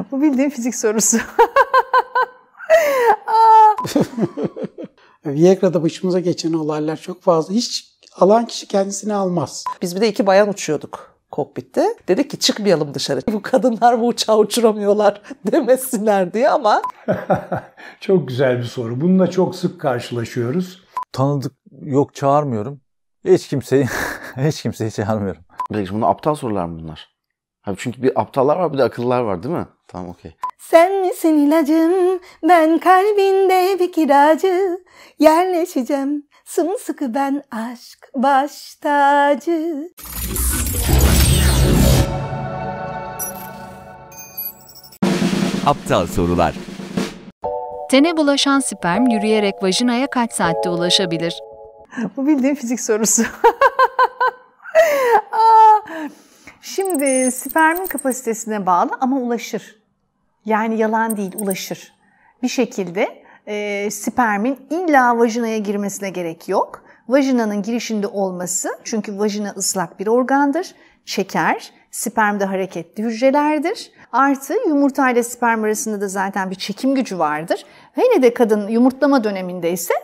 Bu bildiğim fizik sorusu. Viagra'da başımıza geçen olaylar çok fazla. Hiç alan kişi kendisini almaz. Biz bir de iki bayan uçuyorduk kokpitte. Dedik ki çıkmayalım dışarı. Bu kadınlar bu uçağı uçuramıyorlar demesinler diye ama. çok güzel bir soru. Bununla çok sık karşılaşıyoruz. Tanıdık yok çağırmıyorum. Hiç kimseyi hiç kimseyi çağırmıyorum. Belki bunlar aptal sorular mı bunlar? Abi çünkü bir aptallar var bir de akıllar var değil mi? Tamam okey. Sen misin ilacım? Ben kalbinde bir kiracı. Yerleşeceğim sımsıkı ben aşk baş tacı. Aptal sorular. Tene bulaşan sperm yürüyerek vajinaya kaç saatte ulaşabilir? Bu bildiğin fizik sorusu. Şimdi spermin kapasitesine bağlı ama ulaşır. Yani yalan değil ulaşır. Bir şekilde e, spermin illa vajinaya girmesine gerek yok. Vajinanın girişinde olması çünkü vajina ıslak bir organdır. Çeker, sperm de hareketli hücrelerdir. Artı yumurta ile sperm arasında da zaten bir çekim gücü vardır. Hele de kadın yumurtlama dönemindeyse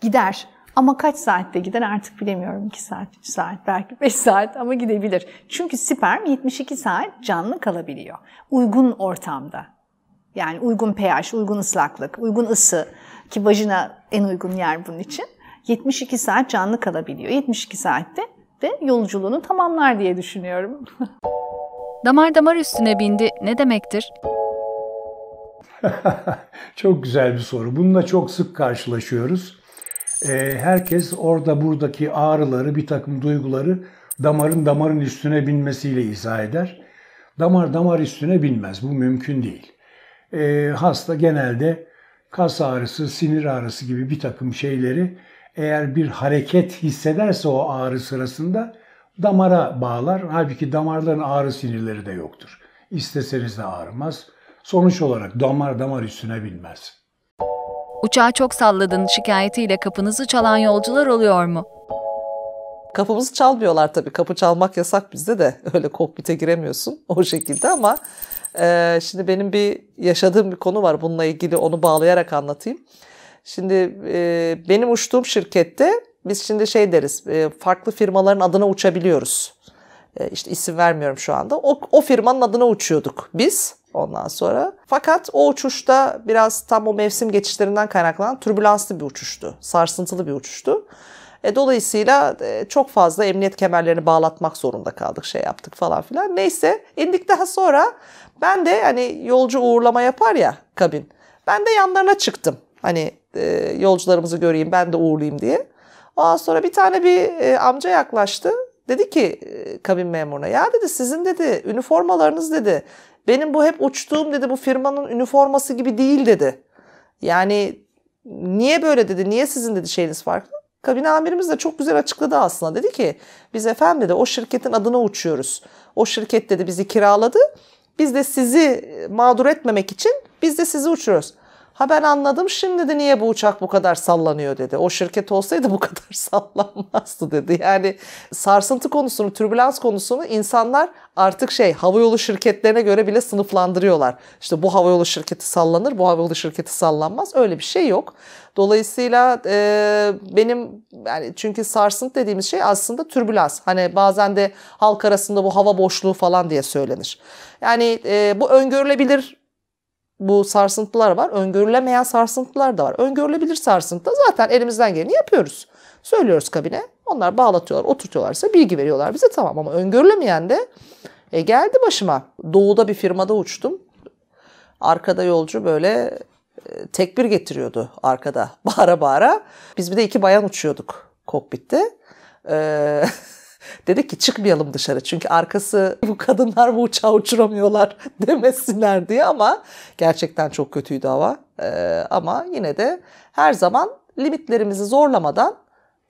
gider. Ama kaç saatte gider artık bilemiyorum. 2 saat, 3 saat, belki 5 saat ama gidebilir. Çünkü sperm 72 saat canlı kalabiliyor. Uygun ortamda. Yani uygun pH, uygun ıslaklık, uygun ısı ki vajina en uygun yer bunun için. 72 saat canlı kalabiliyor. 72 saatte de yolculuğunu tamamlar diye düşünüyorum. damar damar üstüne bindi ne demektir? çok güzel bir soru. Bununla çok sık karşılaşıyoruz. Ee, herkes orada buradaki ağrıları, bir takım duyguları damarın damarın üstüne binmesiyle izah eder. Damar damar üstüne binmez. Bu mümkün değil. E, hasta genelde kas ağrısı, sinir ağrısı gibi bir takım şeyleri eğer bir hareket hissederse o ağrı sırasında damara bağlar. Halbuki damarların ağrı sinirleri de yoktur. İsteseniz de ağrımaz. Sonuç olarak damar damar üstüne binmez uçağı çok salladın şikayetiyle kapınızı çalan yolcular oluyor mu? Kapımızı çalmıyorlar tabii. Kapı çalmak yasak bizde de. Öyle kokpite giremiyorsun o şekilde ama e, şimdi benim bir yaşadığım bir konu var. Bununla ilgili onu bağlayarak anlatayım. Şimdi e, benim uçtuğum şirkette biz şimdi şey deriz. E, farklı firmaların adına uçabiliyoruz. E, işte isim vermiyorum şu anda. O, o firmanın adına uçuyorduk biz ondan sonra. Fakat o uçuşta biraz tam o mevsim geçişlerinden kaynaklanan türbülanslı bir uçuştu. Sarsıntılı bir uçuştu. E, dolayısıyla e, çok fazla emniyet kemerlerini bağlatmak zorunda kaldık, şey yaptık falan filan. Neyse indik daha sonra ben de hani yolcu uğurlama yapar ya kabin. Ben de yanlarına çıktım. Hani e, yolcularımızı göreyim, ben de uğurlayayım diye. Ondan sonra bir tane bir e, amca yaklaştı. Dedi ki e, kabin memuruna ya dedi sizin dedi üniformalarınız dedi benim bu hep uçtuğum dedi bu firmanın üniforması gibi değil dedi. Yani niye böyle dedi? Niye sizin dedi şeyiniz farklı? Kabine amirimiz de çok güzel açıkladı aslında. Dedi ki biz efendim dedi o şirketin adına uçuyoruz. O şirket dedi bizi kiraladı. Biz de sizi mağdur etmemek için biz de sizi uçuruyoruz. Ha ben anladım şimdi de niye bu uçak bu kadar sallanıyor dedi. O şirket olsaydı bu kadar sallanmazdı dedi. Yani sarsıntı konusunu, türbülans konusunu insanlar artık şey havayolu şirketlerine göre bile sınıflandırıyorlar. İşte bu havayolu şirketi sallanır, bu havayolu şirketi sallanmaz. Öyle bir şey yok. Dolayısıyla e, benim yani çünkü sarsıntı dediğimiz şey aslında türbülans. Hani bazen de halk arasında bu hava boşluğu falan diye söylenir. Yani e, bu öngörülebilir bu sarsıntılar var. Öngörülemeyen sarsıntılar da var. Öngörülebilir sarsıntı zaten elimizden geleni yapıyoruz. Söylüyoruz kabine. Onlar bağlatıyorlar, oturtuyorlar size bilgi veriyorlar bize tamam ama öngörülemeyen de e, geldi başıma. Doğuda bir firmada uçtum. Arkada yolcu böyle e, tekbir getiriyordu arkada bağıra bağıra. Biz bir de iki bayan uçuyorduk kokpitte. Eee Dedi ki çıkmayalım dışarı çünkü arkası bu kadınlar bu uçağı uçuramıyorlar demesinler diye ama gerçekten çok kötüydü hava. Ee, ama yine de her zaman limitlerimizi zorlamadan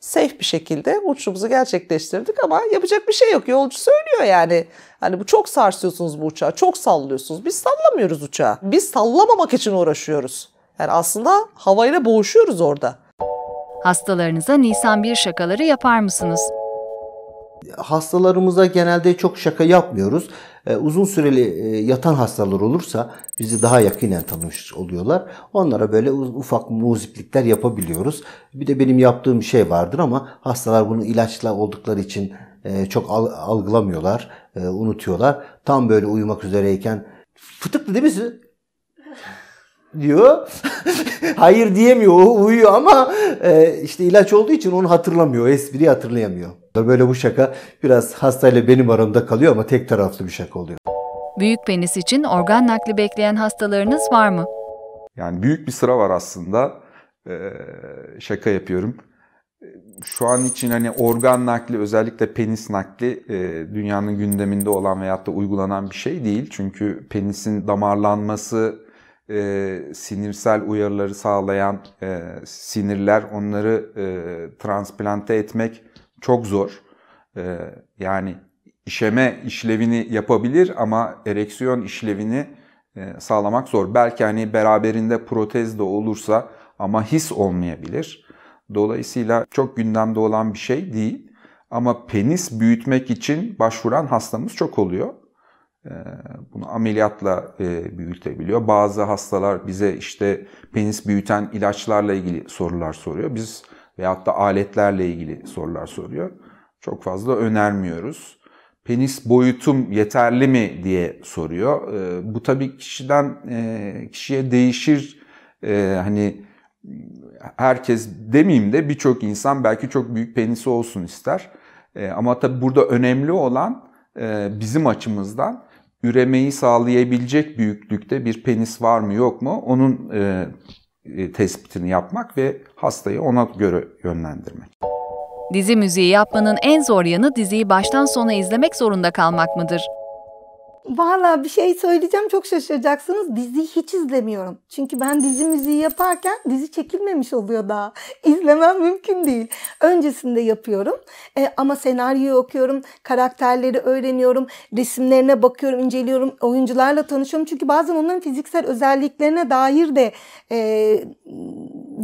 safe bir şekilde uçuşumuzu gerçekleştirdik ama yapacak bir şey yok. Yolcu söylüyor yani. Hani bu çok sarsıyorsunuz bu uçağı, çok sallıyorsunuz. Biz sallamıyoruz uçağı. Biz sallamamak için uğraşıyoruz. Yani aslında havayla boğuşuyoruz orada. Hastalarınıza Nisan 1 şakaları yapar mısınız? Hastalarımıza genelde çok şaka yapmıyoruz. E, uzun süreli e, yatan hastalar olursa bizi daha yakinen tanımış oluyorlar. Onlara böyle ufak muziplikler yapabiliyoruz. Bir de benim yaptığım şey vardır ama hastalar bunu ilaçla oldukları için e, çok algılamıyorlar, unutuyorlar. Tam böyle uyumak üzereyken fıtıklı değil misin? diyor. Hayır diyemiyor, o uyuyor ama işte ilaç olduğu için onu hatırlamıyor, espri hatırlayamıyor. Böyle bu şaka biraz hastayla benim aramda kalıyor ama tek taraflı bir şaka oluyor. Büyük penis için organ nakli bekleyen hastalarınız var mı? Yani büyük bir sıra var aslında. Ee, şaka yapıyorum. Şu an için hani organ nakli özellikle penis nakli e, dünyanın gündeminde olan veyahut da uygulanan bir şey değil. Çünkü penisin damarlanması, e, sinirsel uyarıları sağlayan e, sinirler onları e, transplante etmek çok zor. E, yani işeme işlevini yapabilir ama ereksiyon işlevini e, sağlamak zor. Belki hani beraberinde protez de olursa ama his olmayabilir. Dolayısıyla çok gündemde olan bir şey değil. Ama penis büyütmek için başvuran hastamız çok oluyor. Ee, bunu ameliyatla e, büyütebiliyor. Bazı hastalar bize işte penis büyüten ilaçlarla ilgili sorular soruyor. Biz veyahut da aletlerle ilgili sorular soruyor. Çok fazla önermiyoruz. Penis boyutum yeterli mi diye soruyor. Ee, bu tabii kişiden e, kişiye değişir. Ee, hani herkes demeyeyim de birçok insan belki çok büyük penisi olsun ister. Ee, ama tabii burada önemli olan e, bizim açımızdan üremeyi sağlayabilecek büyüklükte bir penis var mı yok mu onun e, e, tespitini yapmak ve hastayı ona göre yönlendirmek. Dizi müziği yapmanın en zor yanı diziyi baştan sona izlemek zorunda kalmak mıdır? Valla bir şey söyleyeceğim çok şaşıracaksınız. Diziyi hiç izlemiyorum. Çünkü ben dizi müziği yaparken dizi çekilmemiş oluyor daha. İzlemem mümkün değil. Öncesinde yapıyorum. E, ama senaryoyu okuyorum. Karakterleri öğreniyorum. Resimlerine bakıyorum, inceliyorum. Oyuncularla tanışıyorum. Çünkü bazen onların fiziksel özelliklerine dair de e,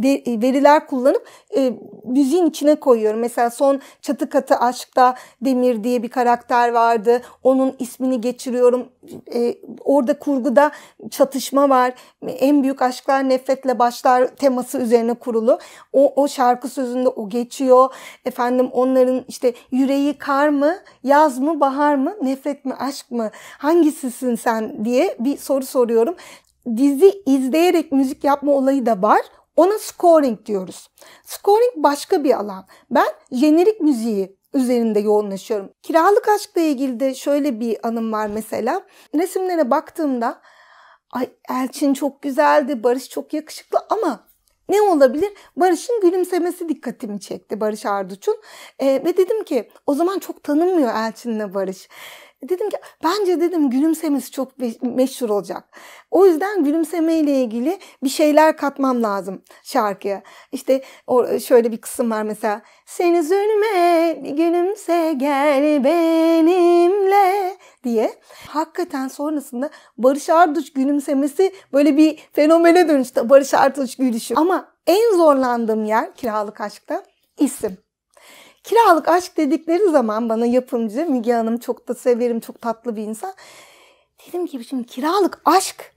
e, veriler kullanıp e, müziğin içine koyuyorum. Mesela son Çatı Katı Aşk'ta Demir diye bir karakter vardı. Onun ismini geçiriyorum. E, orada kurguda çatışma var. En büyük aşklar nefretle başlar teması üzerine kurulu. O, o şarkı sözünde o geçiyor. Efendim onların işte yüreği kar mı, yaz mı, bahar mı, nefret mi, aşk mı, hangisisin sen diye bir soru soruyorum dizi izleyerek müzik yapma olayı da var. Ona scoring diyoruz. Scoring başka bir alan. Ben jenerik müziği üzerinde yoğunlaşıyorum. Kiralık aşkla ilgili de şöyle bir anım var mesela. Resimlere baktığımda ay Elçin çok güzeldi, Barış çok yakışıklı ama ne olabilir? Barış'ın gülümsemesi dikkatimi çekti Barış Arduç'un. E, ve dedim ki o zaman çok tanınmıyor Elçin'le Barış dedim ki bence dedim gülümsemesi çok meşhur olacak. O yüzden gülümsemeyle ilgili bir şeyler katmam lazım şarkıya. İşte şöyle bir kısım var mesela. Seni üzülme gülümse gel benimle diye. Hakikaten sonrasında Barış Arduç gülümsemesi böyle bir fenomene dönüştü. Barış Arduç gülüşü. Ama en zorlandığım yer kiralık aşkta isim. Kiralık aşk dedikleri zaman bana yapımcı Müge Hanım çok da severim, çok tatlı bir insan. Dedim ki şimdi kiralık aşk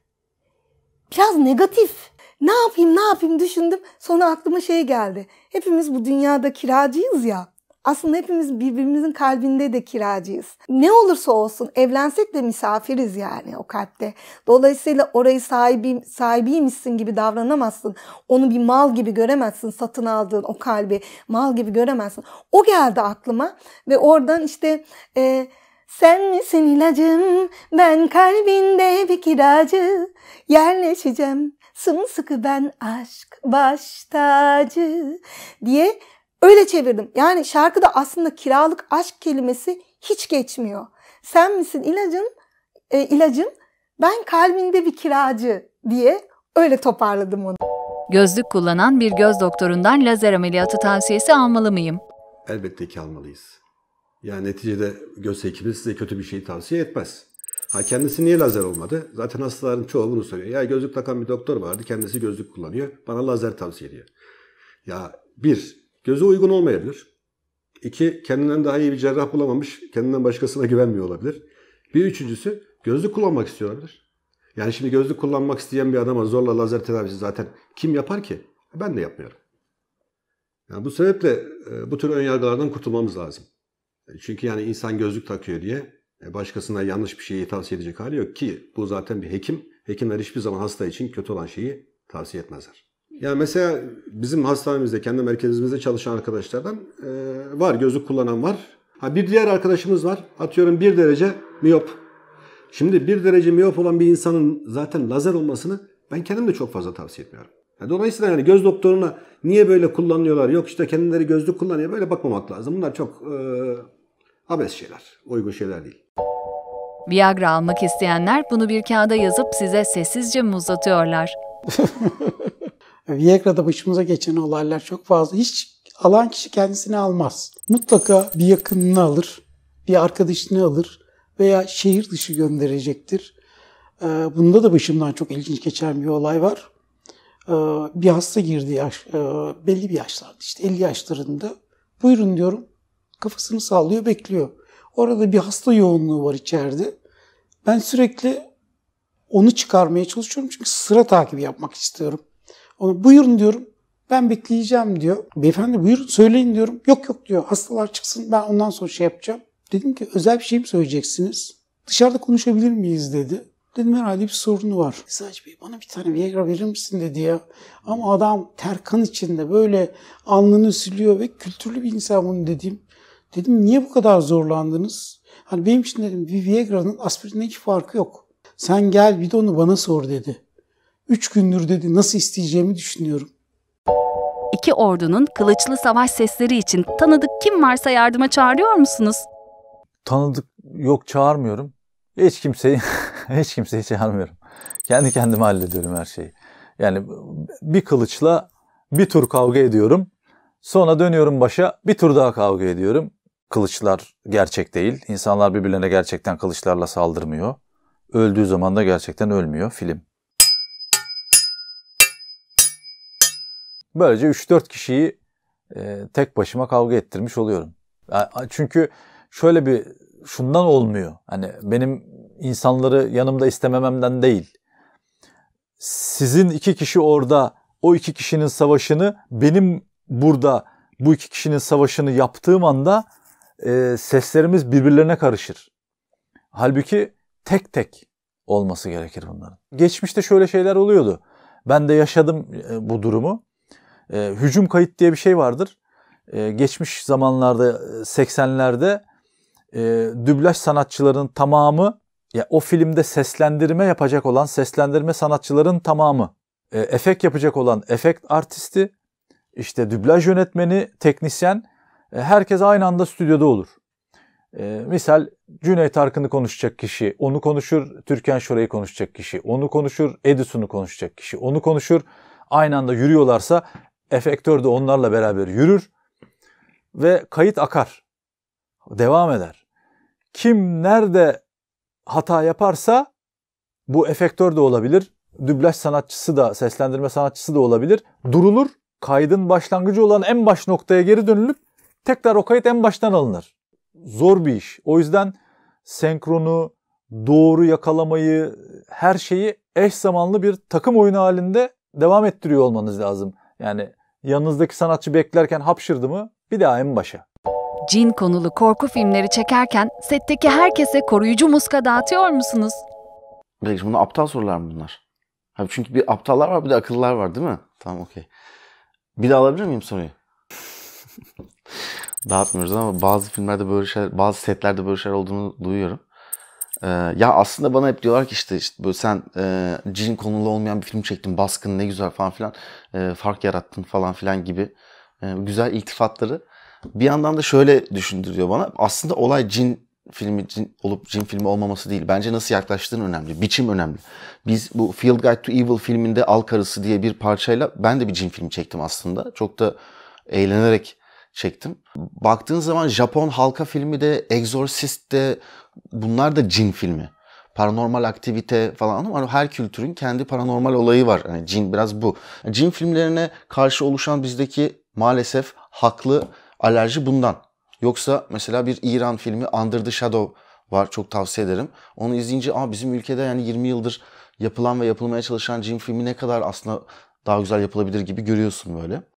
biraz negatif. Ne yapayım ne yapayım düşündüm. Sonra aklıma şey geldi. Hepimiz bu dünyada kiracıyız ya. Aslında hepimiz birbirimizin kalbinde de kiracıyız. Ne olursa olsun evlensek de misafiriz yani o kalpte. Dolayısıyla orayı sahibi, sahibiymişsin gibi davranamazsın. Onu bir mal gibi göremezsin. Satın aldığın o kalbi mal gibi göremezsin. O geldi aklıma ve oradan işte... E, sen misin ilacım, ben kalbinde bir kiracı, yerleşeceğim sımsıkı ben aşk baş tacı diye Öyle çevirdim. Yani şarkıda aslında kiralık aşk kelimesi hiç geçmiyor. Sen misin ilacın? E, ilacım ben kalbinde bir kiracı diye öyle toparladım onu. Gözlük kullanan bir göz doktorundan lazer ameliyatı tavsiyesi almalı mıyım? Elbette ki almalıyız. Yani neticede göz hekimi size kötü bir şey tavsiye etmez. Ha kendisi niye lazer olmadı? Zaten hastaların çoğu bunu soruyor. Ya gözlük takan bir doktor vardı kendisi gözlük kullanıyor. Bana lazer tavsiye ediyor. Ya bir, Göze uygun olmayabilir. İki, kendinden daha iyi bir cerrah bulamamış, kendinden başkasına güvenmiyor olabilir. Bir üçüncüsü gözlük kullanmak istiyor olabilir. Yani şimdi gözlük kullanmak isteyen bir adama zorla lazer tedavisi zaten kim yapar ki? Ben de yapmıyorum. Yani bu sebeple e, bu tür önyargılardan kurtulmamız lazım. E, çünkü yani insan gözlük takıyor diye e, başkasına yanlış bir şeyi tavsiye edecek hali yok ki bu zaten bir hekim. Hekimler hiçbir zaman hasta için kötü olan şeyi tavsiye etmezler. Yani mesela bizim hastanemizde, kendi merkezimizde çalışan arkadaşlardan e, var, gözlük kullanan var. Ha bir diğer arkadaşımız var. Atıyorum bir derece miyop. Şimdi bir derece miyop olan bir insanın zaten lazer olmasını ben kendim de çok fazla tavsiye etmiyorum. dolayısıyla yani göz doktoruna niye böyle kullanıyorlar? Yok işte kendileri gözlük kullanıyor. Böyle bakmamak lazım. Bunlar çok e, abes şeyler. Uygun şeyler değil. Viagra almak isteyenler bunu bir kağıda yazıp size sessizce muzlatıyorlar. Viagra'da başımıza geçen olaylar çok fazla. Hiç alan kişi kendisini almaz. Mutlaka bir yakınını alır, bir arkadaşını alır veya şehir dışı gönderecektir. Ee, bunda da başımdan çok ilginç geçen bir olay var. Ee, bir hasta girdi yaş, e, belli bir yaşlarda işte 50 yaşlarında. Buyurun diyorum. Kafasını sallıyor, bekliyor. Orada bir hasta yoğunluğu var içeride. Ben sürekli onu çıkarmaya çalışıyorum çünkü sıra takibi yapmak istiyorum. Ona buyurun diyorum. Ben bekleyeceğim diyor. Beyefendi buyurun söyleyin diyorum. Yok yok diyor. Hastalar çıksın ben ondan sonra şey yapacağım. Dedim ki özel bir şey mi söyleyeceksiniz? Dışarıda konuşabilir miyiz dedi. Dedim herhalde bir sorunu var. Esacı Bey bana bir tane Viagra verir misin dedi ya. Ama adam terkan içinde böyle alnını siliyor ve kültürlü bir insan bunu dedim. Dedim niye bu kadar zorlandınız? Hani benim için dedim bir Viagra'nın aspirinle hiç farkı yok. Sen gel bir de onu bana sor dedi. Üç gündür dedi nasıl isteyeceğimi düşünüyorum. İki ordunun kılıçlı savaş sesleri için tanıdık kim varsa yardıma çağırıyor musunuz? Tanıdık yok çağırmıyorum. Hiç kimseyi hiç kimseyi çağırmıyorum. Kendi kendime hallediyorum her şeyi. Yani bir kılıçla bir tur kavga ediyorum. Sonra dönüyorum başa bir tur daha kavga ediyorum. Kılıçlar gerçek değil. İnsanlar birbirlerine gerçekten kılıçlarla saldırmıyor. Öldüğü zaman da gerçekten ölmüyor film. Böylece 3-4 kişiyi e, tek başıma kavga ettirmiş oluyorum. Çünkü şöyle bir şundan olmuyor. Hani benim insanları yanımda istemememden değil. Sizin iki kişi orada o iki kişinin savaşını benim burada bu iki kişinin savaşını yaptığım anda e, seslerimiz birbirlerine karışır. Halbuki tek tek olması gerekir bunların. Geçmişte şöyle şeyler oluyordu. Ben de yaşadım e, bu durumu. E, hücum kayıt diye bir şey vardır. E, geçmiş zamanlarda 80'lerde e, e, dublaj sanatçıların tamamı ya o filmde seslendirme yapacak olan seslendirme sanatçıların tamamı e, efekt yapacak olan efekt artisti işte dublaj yönetmeni, teknisyen e, herkes aynı anda stüdyoda olur. E, misal Cüneyt Arkın'ı konuşacak kişi, onu konuşur Türkan Şoray'ı konuşacak kişi, onu konuşur Edison'u konuşacak kişi, onu konuşur aynı anda yürüyorlarsa efektör de onlarla beraber yürür ve kayıt akar. Devam eder. Kim nerede hata yaparsa bu efektör de olabilir, dublaj sanatçısı da, seslendirme sanatçısı da olabilir. Durulur, kaydın başlangıcı olan en baş noktaya geri dönülüp tekrar o kayıt en baştan alınır. Zor bir iş. O yüzden senkronu, doğru yakalamayı, her şeyi eş zamanlı bir takım oyunu halinde devam ettiriyor olmanız lazım. Yani yanınızdaki sanatçı beklerken hapşırdı mı bir daha en başa. Cin konulu korku filmleri çekerken setteki herkese koruyucu muska dağıtıyor musunuz? Belki bunlar aptal sorular mı bunlar? Abi çünkü bir aptallar var bir de akıllılar var değil mi? Tamam okey. Bir daha alabilir miyim soruyu? Dağıtmıyoruz ama bazı filmlerde böyle şeyler, bazı setlerde böyle şeyler olduğunu duyuyorum. Ee, ya aslında bana hep diyorlar ki işte, işte böyle sen e, cin konulu olmayan bir film çektin, baskın ne güzel falan filan, e, fark yarattın falan filan gibi e, güzel iltifatları. Bir yandan da şöyle düşündürüyor bana. Aslında olay cin filmi cin olup cin filmi olmaması değil. Bence nasıl yaklaştığın önemli. Biçim önemli. Biz bu Field Guide to Evil filminde Al Karısı diye bir parçayla ben de bir cin filmi çektim aslında. Çok da eğlenerek çektim. Baktığın zaman Japon halka filmi de, Exorcist de, bunlar da cin filmi. Paranormal aktivite falan ama hani her kültürün kendi paranormal olayı var. Yani cin biraz bu. Cin filmlerine karşı oluşan bizdeki maalesef haklı alerji bundan. Yoksa mesela bir İran filmi Under the Shadow var. Çok tavsiye ederim. Onu izleyince Aa, bizim ülkede yani 20 yıldır yapılan ve yapılmaya çalışan cin filmi ne kadar aslında daha güzel yapılabilir gibi görüyorsun böyle.